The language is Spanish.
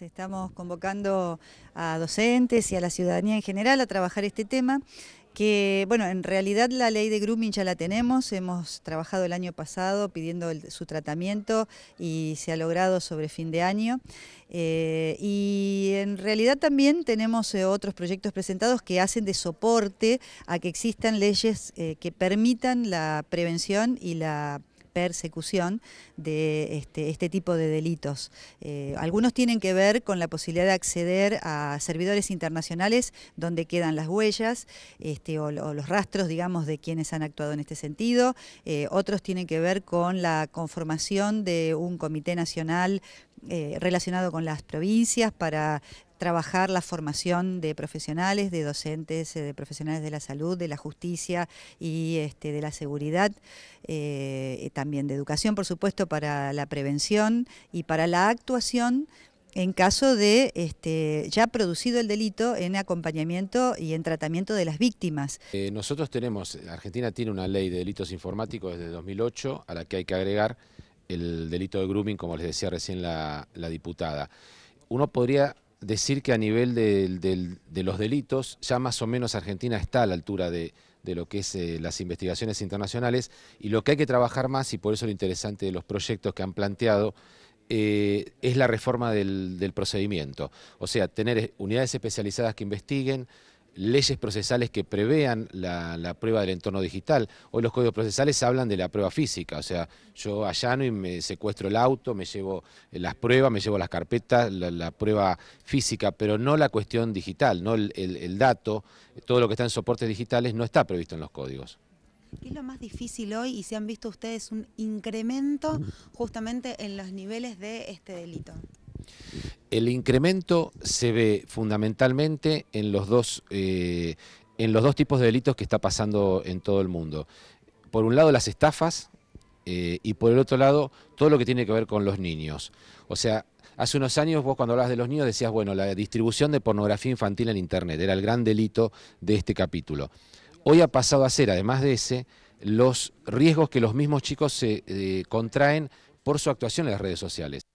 Estamos convocando a docentes y a la ciudadanía en general a trabajar este tema que, bueno, en realidad la ley de grooming ya la tenemos, hemos trabajado el año pasado pidiendo su tratamiento y se ha logrado sobre fin de año. Eh, y en realidad también tenemos eh, otros proyectos presentados que hacen de soporte a que existan leyes eh, que permitan la prevención y la persecución de este, este, tipo de delitos. Eh, algunos tienen que ver con la posibilidad de acceder a servidores internacionales donde quedan las huellas este, o, los rastros, digamos, de quienes han actuado en este sentido. Eh, otros tienen que ver con la conformación de un comité nacional eh, relacionado con las provincias para trabajar la formación de profesionales, de docentes, eh, de profesionales de la salud, de la justicia y este, de la seguridad, eh, también de educación, por supuesto, para la prevención y para la actuación en caso de este, ya producido el delito en acompañamiento y en tratamiento de las víctimas. Eh, nosotros tenemos, Argentina tiene una ley de delitos informáticos desde 2008 a la que hay que agregar el delito de grooming, como les decía recién la diputada. Uno podría decir que a nivel de, los delitos, ya más o menos Argentina está a la altura de, lo que es eh, las investigaciones internacionales y lo que hay que trabajar más, y por eso lo interesante de los proyectos que han planteado, eh, es la reforma del procedimiento. O sea, tener eh, unidades especializadas que investiguen, leyes procesales que prevean la, prueba del entorno digital. Hoy los códigos procesales hablan de la prueba física, o sea, yo allano y me secuestro el auto, me llevo las pruebas, me llevo las carpetas, la, prueba física, pero no la cuestión digital, no el, el dato, todo lo que está en soportes digitales no está previsto en los códigos. ¿Qué es lo más difícil hoy y si han visto ustedes un incremento justamente en los niveles de este delito? El incremento se ve fundamentalmente en los dos, eh, en los dos tipos de delitos que está pasando en todo el mundo. Por un lado las estafas eh, y por el otro lado todo lo que tiene que ver con los niños. O sea, hace unos años vos cuando hablabas de los niños decías, bueno, la distribución de pornografía infantil en Internet era el gran delito de este capítulo. Hoy ha pasado a ser, además de ese, los riesgos que los mismos chicos se eh, contraen por su actuación en las redes sociales.